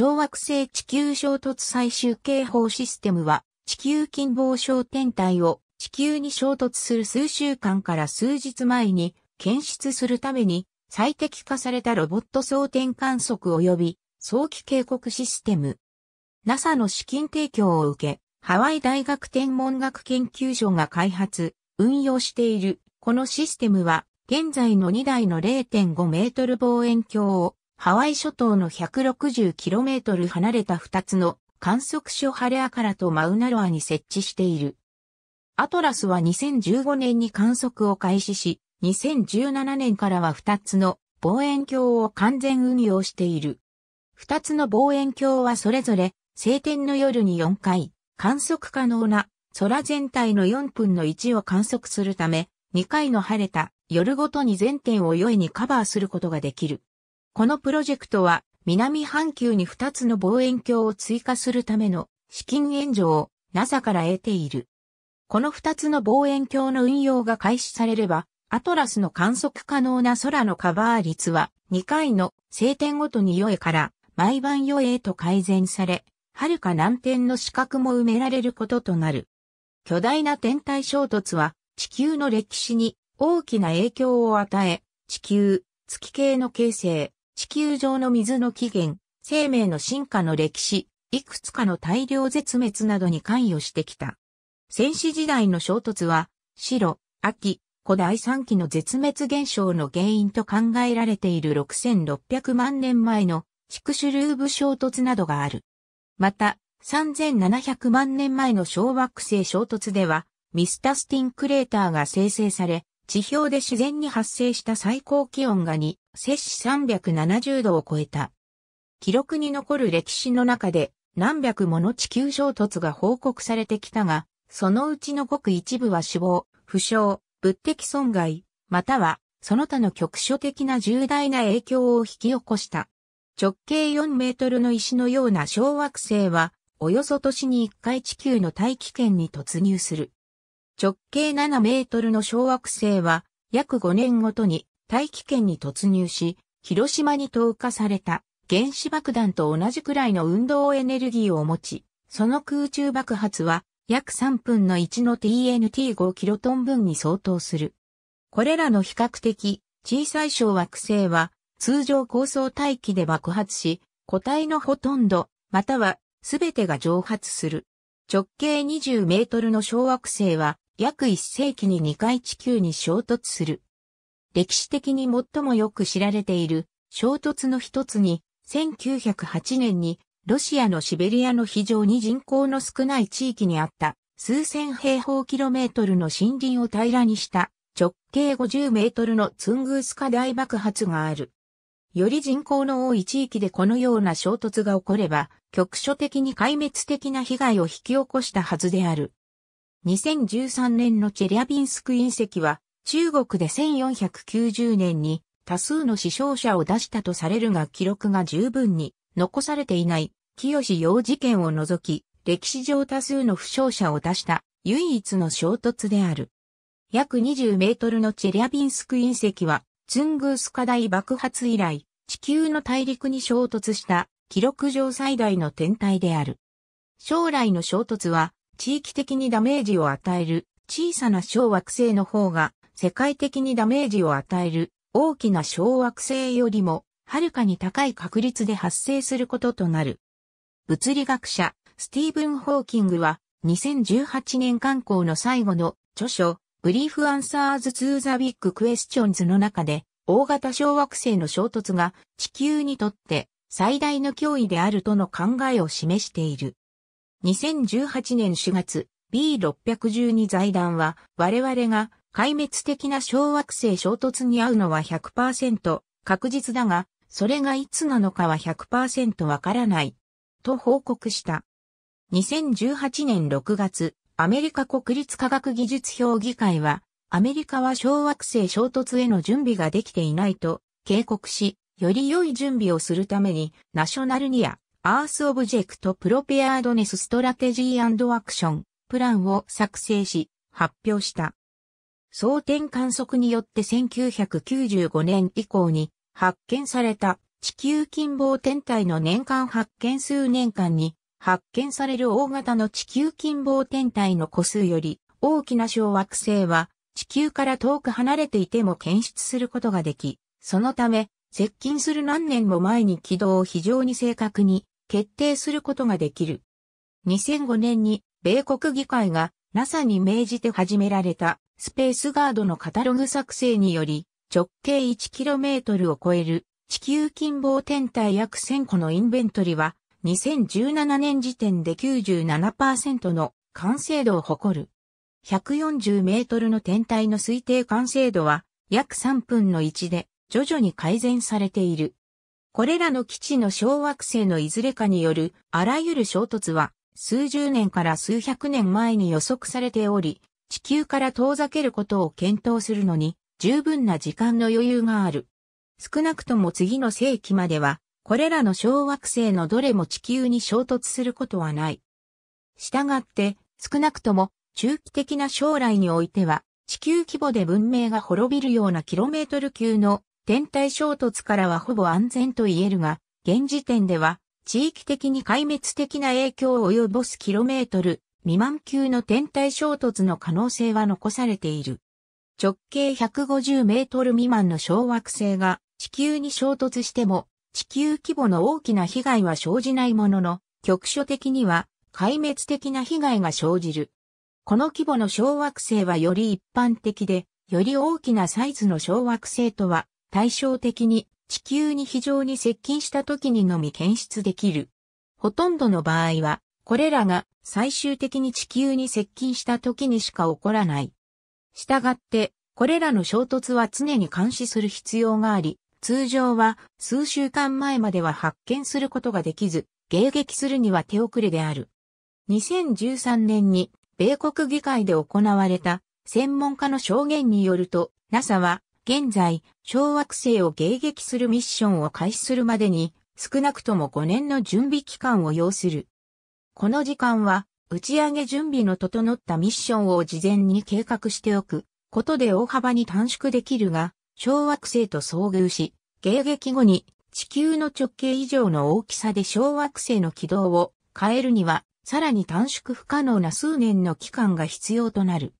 小惑星地球衝突最終警報システムは、地球近傍小天体を地球に衝突する数週間から数日前に検出するために最適化されたロボット装填観測及び早期警告システム。NASA の資金提供を受け、ハワイ大学天文学研究所が開発、運用しているこのシステムは現在の2台の0.5メートル望遠鏡をハワイ諸島の 160km 離れた2つの観測所ハレアカラとマウナロアに設置している。アトラスは2015年に観測を開始し、2017年からは2つの望遠鏡を完全運用している。2つの望遠鏡はそれぞれ晴天の夜に4回観測可能な空全体の4分の1を観測するため、2回の晴れた夜ごとに全点を夜にカバーすることができる。このプロジェクトは南半球に2つの望遠鏡を追加するための資金援助を NASA から得ている。この2つの望遠鏡の運用が開始されれば、アトラスの観測可能な空のカバー率は2回の晴天ごとに良いから毎晩良いへと改善され、遥か南天の視覚も埋められることとなる。巨大な天体衝突は地球の歴史に大きな影響を与え、地球、月系の形成、地球上の水の起源、生命の進化の歴史、いくつかの大量絶滅などに関与してきた。戦死時代の衝突は、白、秋、古代3期の絶滅現象の原因と考えられている6600万年前の地区ルーブ衝突などがある。また、3700万年前の小惑星衝突では、ミスタスティンクレーターが生成され、地表で自然に発生した最高気温が2、摂氏370度を超えた。記録に残る歴史の中で何百もの地球衝突が報告されてきたが、そのうちのごく一部は死亡、負傷、物的損害、またはその他の局所的な重大な影響を引き起こした。直径4メートルの石のような小惑星は、およそ年に1回地球の大気圏に突入する。直径7メートルの小惑星は約5年ごとに大気圏に突入し、広島に投下された原子爆弾と同じくらいの運動エネルギーを持ち、その空中爆発は約3分の1の TNT5 キロトン分に相当する。これらの比較的小さい小惑星は通常高層大気で爆発し、個体のほとんど、またはすべてが蒸発する。直径20メートルの小惑星は約1世紀に2回地球に衝突する。歴史的に最もよく知られている衝突の一つに、1908年にロシアのシベリアの非常に人口の少ない地域にあった数千平方キロメートルの森林を平らにした直径50メートルのツングースカ大爆発がある。より人口の多い地域でこのような衝突が起これば、局所的に壊滅的な被害を引き起こしたはずである。2013年のチェリャビンスク隕石は、中国で1490年に多数の死傷者を出したとされるが記録が十分に残されていない清洋事件を除き、歴史上多数の負傷者を出した唯一の衝突である。約20メートルのチェリャビンスク隕石は、ツングースカ大爆発以来、地球の大陸に衝突した記録上最大の天体である。将来の衝突は、地域的にダメージを与える小さな小惑星の方が世界的にダメージを与える大きな小惑星よりもはるかに高い確率で発生することとなる。物理学者スティーブン・ホーキングは2018年刊行の最後の著書ブリーフ・アンサーズ・ツー・ザ・ビッグ・クエスチョンズの中で大型小惑星の衝突が地球にとって最大の脅威であるとの考えを示している。2018年4月、B612 財団は、我々が壊滅的な小惑星衝突に遭うのは100%確実だが、それがいつなのかは100%わからない。と報告した。2018年6月、アメリカ国立科学技術評議会は、アメリカは小惑星衝突への準備ができていないと警告し、より良い準備をするために、ナショナルニア、アースオブジェクトプロペアードネスストラテジーアクションプランを作成し発表した。装填観測によって1995年以降に発見された地球近傍天体の年間発見数年間に発見される大型の地球近傍天体の個数より大きな小惑星は地球から遠く離れていても検出することができ、そのため接近する何年も前に軌道を非常に正確に決定することができる。2005年に米国議会が NASA に命じて始められたスペースガードのカタログ作成により直径 1km を超える地球近傍天体約1000個のインベントリは2017年時点で97%の完成度を誇る。140メートルの天体の推定完成度は約3分の1で徐々に改善されている。これらの基地の小惑星のいずれかによるあらゆる衝突は数十年から数百年前に予測されており、地球から遠ざけることを検討するのに十分な時間の余裕がある。少なくとも次の世紀までは、これらの小惑星のどれも地球に衝突することはない。従って、少なくとも中期的な将来においては、地球規模で文明が滅びるようなキロメートル級の天体衝突からはほぼ安全と言えるが、現時点では、地域的に壊滅的な影響を及ぼすキロメートル未満級の天体衝突の可能性は残されている。直径150メートル未満の小惑星が地球に衝突しても地球規模の大きな被害は生じないものの局所的には壊滅的な被害が生じる。この規模の小惑星はより一般的でより大きなサイズの小惑星とは対照的に地球に非常に接近した時にのみ検出できる。ほとんどの場合は、これらが最終的に地球に接近した時にしか起こらない。したがって、これらの衝突は常に監視する必要があり、通常は数週間前までは発見することができず、迎撃するには手遅れである。2013年に米国議会で行われた専門家の証言によると、NASA は現在、小惑星を迎撃するミッションを開始するまでに、少なくとも5年の準備期間を要する。この時間は、打ち上げ準備の整ったミッションを事前に計画しておくことで大幅に短縮できるが、小惑星と遭遇し、迎撃後に地球の直径以上の大きさで小惑星の軌道を変えるには、さらに短縮不可能な数年の期間が必要となる。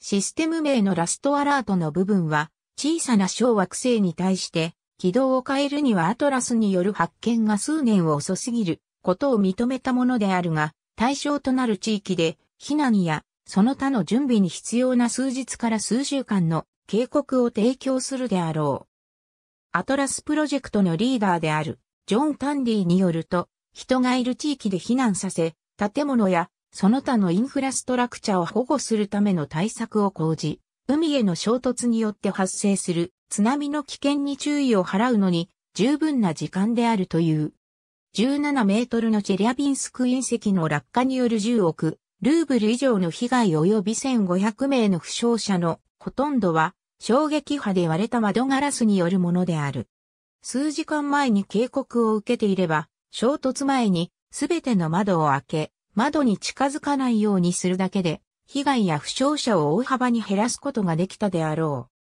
システム名のラストアラートの部分は、小さな小惑星に対して軌道を変えるにはアトラスによる発見が数年遅すぎることを認めたものであるが、対象となる地域で避難やその他の準備に必要な数日から数週間の警告を提供するであろう。アトラスプロジェクトのリーダーであるジョン・タンディによると、人がいる地域で避難させ、建物やその他のインフラストラクチャを保護するための対策を講じ、海への衝突によって発生する津波の危険に注意を払うのに十分な時間であるという。17メートルのチェリャビンスク隕石の落下による10億、ルーブル以上の被害及び1500名の負傷者のほとんどは衝撃波で割れた窓ガラスによるものである。数時間前に警告を受けていれば、衝突前にすべての窓を開け、窓に近づかないようにするだけで被害や負傷者を大幅に減らすことができたであろう。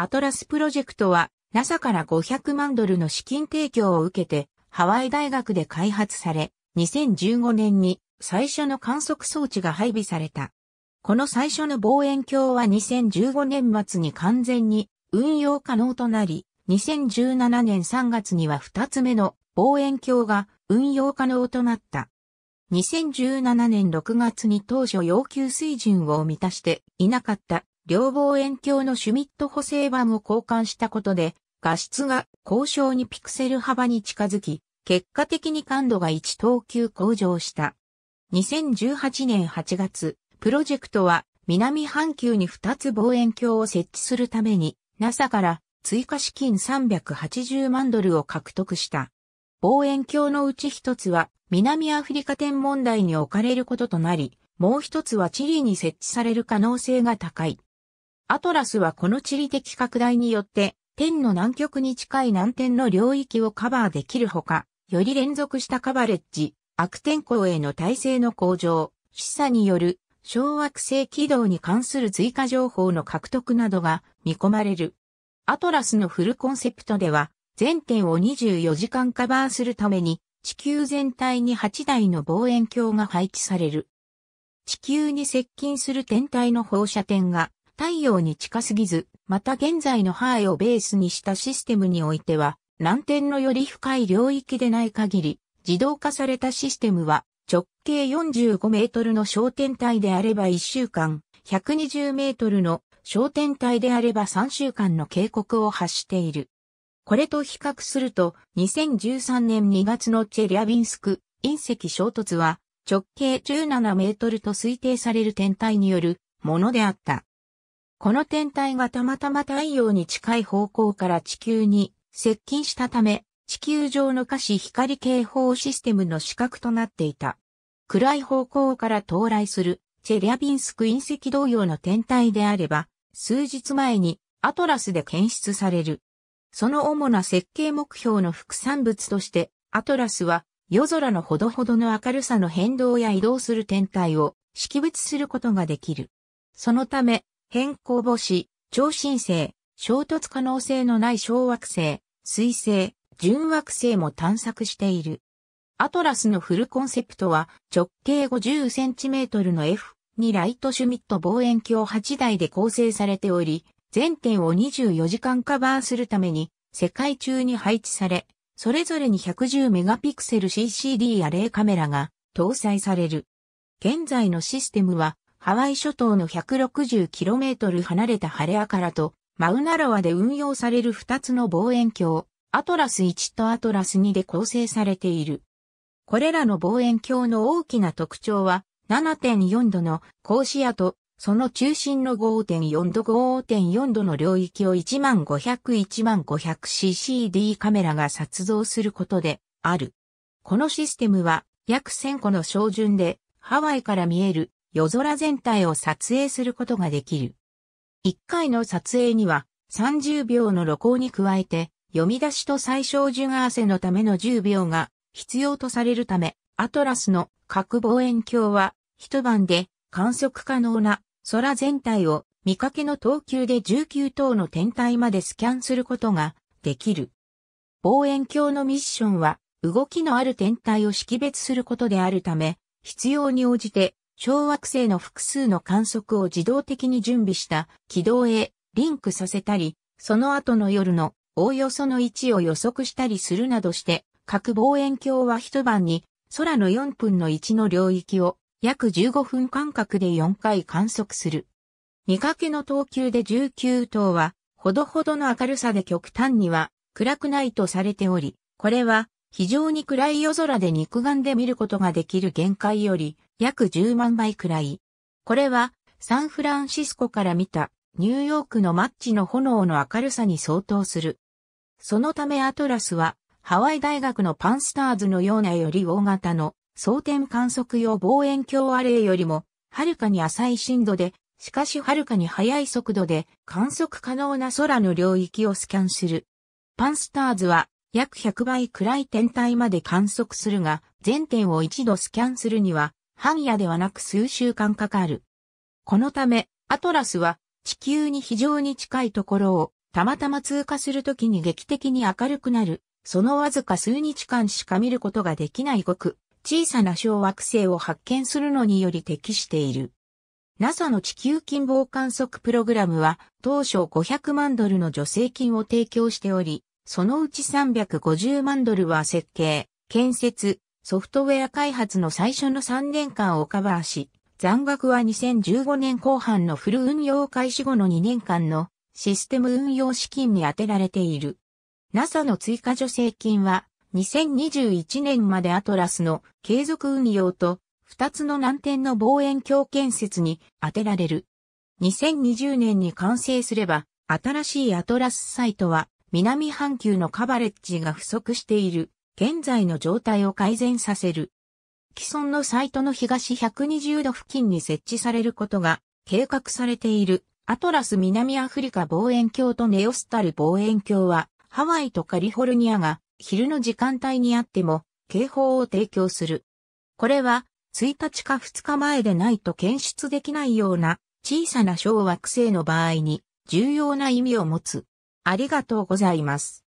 アトラスプロジェクトは NASA から500万ドルの資金提供を受けてハワイ大学で開発され、2015年に最初の観測装置が配備された。この最初の望遠鏡は2015年末に完全に運用可能となり、2017年3月には2つ目の望遠鏡が運用可能となった。2017年6月に当初要求水準を満たしていなかった両望遠鏡のシュミット補正版を交換したことで画質が高渉にピクセル幅に近づき、結果的に感度が1等級向上した。2018年8月、プロジェクトは南半球に2つ望遠鏡を設置するために NASA から追加資金380万ドルを獲得した。望遠鏡のうち一つは南アフリカ天文台に置かれることとなり、もう一つはチリに設置される可能性が高い。アトラスはこの地理的拡大によって天の南極に近い南天の領域をカバーできるほか、より連続したカバレッジ、悪天候への耐性の向上、示唆による小惑星軌道に関する追加情報の獲得などが見込まれる。アトラスのフルコンセプトでは、全点を24時間カバーするために、地球全体に8台の望遠鏡が配置される。地球に接近する天体の放射点が太陽に近すぎず、また現在のハーをベースにしたシステムにおいては、難点のより深い領域でない限り、自動化されたシステムは直径45メートルの小天体であれば1週間、120メートルの小天体であれば3週間の警告を発している。これと比較すると、2013年2月のチェリャビンスク隕石衝突は直径17メートルと推定される天体によるものであった。この天体がたまたま太陽に近い方向から地球に接近したため、地球上の可視光警報システムの死角となっていた。暗い方向から到来するチェリャビンスク隕石同様の天体であれば、数日前にアトラスで検出されるその主な設計目標の副産物として、アトラスは夜空のほどほどの明るさの変動や移動する天体を識別することができる。そのため、変更母子、超新星、衝突可能性のない小惑星、水星、純惑星も探索している。アトラスのフルコンセプトは直径 50cm の F にライトシュミット望遠鏡8台で構成されており、全店を24時間カバーするために世界中に配置され、それぞれに110メガピクセル CCD や例カメラが搭載される。現在のシステムはハワイ諸島の 160km 離れたハレアカラとマウナラワで運用される2つの望遠鏡、アトラス1とアトラス2で構成されている。これらの望遠鏡の大きな特徴は7.4度の高視野とその中心の5.4度5.4度の領域を1 5 0 0 1 5 0 0 c c d カメラが撮像することである。このシステムは約1000個の照準でハワイから見える夜空全体を撮影することができる。1回の撮影には30秒の露光に加えて読み出しと最小順合わせのための10秒が必要とされるため、アトラスの核望遠鏡は一晩で観測可能な空全体を見かけの等級で19等の天体までスキャンすることができる。望遠鏡のミッションは動きのある天体を識別することであるため、必要に応じて小惑星の複数の観測を自動的に準備した軌道へリンクさせたり、その後の夜のおおよその位置を予測したりするなどして、各望遠鏡は一晩に空の4分の1の領域を約15分間隔で4回観測する。見かけの等級で19等は、ほどほどの明るさで極端には暗くないとされており、これは非常に暗い夜空で肉眼で見ることができる限界より約10万倍くらい。これはサンフランシスコから見たニューヨークのマッチの炎の明るさに相当する。そのためアトラスはハワイ大学のパンスターズのようなより大型の装填観測用望遠鏡アレイよりも、はるかに浅い深度で、しかしはるかに速い速度で観測可能な空の領域をスキャンする。パンスターズは約100倍くらい天体まで観測するが、全点を一度スキャンするには、半夜ではなく数週間かかる。このため、アトラスは地球に非常に近いところをたまたま通過するときに劇的に明るくなる、そのわずか数日間しか見ることができないごく小さな小惑星を発見するのにより適している。NASA の地球近傍観測プログラムは当初500万ドルの助成金を提供しており、そのうち350万ドルは設計、建設、ソフトウェア開発の最初の3年間をカバーし、残額は2015年後半のフル運用開始後の2年間のシステム運用資金に充てられている。NASA の追加助成金は2021年までアトラスの継続運用と2つの難点の望遠鏡建設に当てられる。2020年に完成すれば、新しいアトラスサイトは南半球のカバレッジが不足している現在の状態を改善させる。既存のサイトの東120度付近に設置されることが計画されているアトラス南アフリカ望遠鏡とネオスタル望遠鏡はハワイとカリフォルニアが昼の時間帯にあっても警報を提供する。これは1日か2日前でないと検出できないような小さな小惑星の場合に重要な意味を持つ。ありがとうございます。